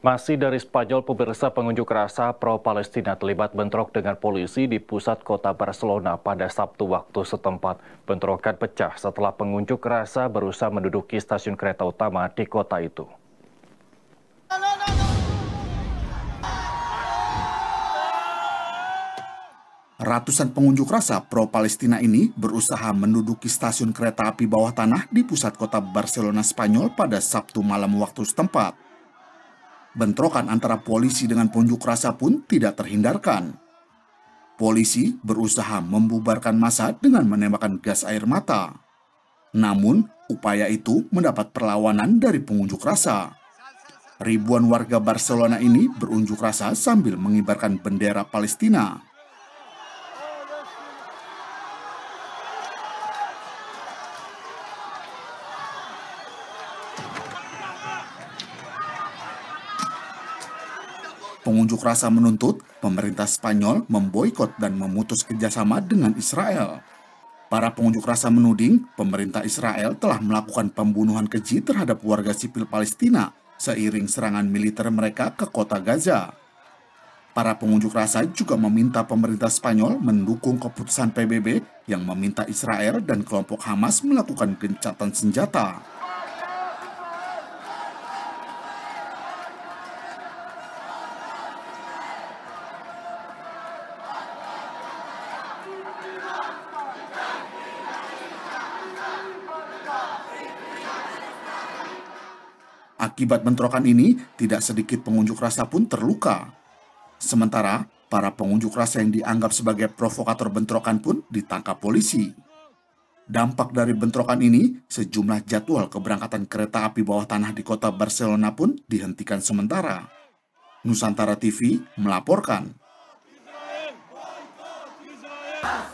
Masih dari Spanyol, pemirsa pengunjuk rasa pro-Palestina terlibat bentrok dengan polisi di pusat kota Barcelona pada Sabtu waktu setempat. Bentrokan pecah setelah pengunjuk rasa berusaha menduduki stasiun kereta utama di kota itu. Ratusan pengunjuk rasa pro-Palestina ini berusaha menduduki stasiun kereta api bawah tanah di pusat kota Barcelona, Spanyol pada Sabtu malam waktu setempat bentrokan antara polisi dengan pengunjuk rasa pun tidak terhindarkan. Polisi berusaha membubarkan massa dengan menembakkan gas air mata. Namun, upaya itu mendapat perlawanan dari pengunjuk rasa. Ribuan warga Barcelona ini berunjuk rasa sambil mengibarkan bendera Palestina. Pengunjuk rasa menuntut pemerintah Spanyol memboikot dan memutus kerjasama dengan Israel. Para pengunjuk rasa menuding pemerintah Israel telah melakukan pembunuhan keji terhadap warga sipil Palestina seiring serangan militer mereka ke kota Gaza. Para pengunjuk rasa juga meminta pemerintah Spanyol mendukung keputusan PBB yang meminta Israel dan kelompok Hamas melakukan gencatan senjata. Akibat bentrokan ini, tidak sedikit pengunjuk rasa pun terluka. Sementara, para pengunjuk rasa yang dianggap sebagai provokator bentrokan pun ditangkap polisi. Dampak dari bentrokan ini, sejumlah jadwal keberangkatan kereta api bawah tanah di kota Barcelona pun dihentikan sementara. Nusantara TV melaporkan.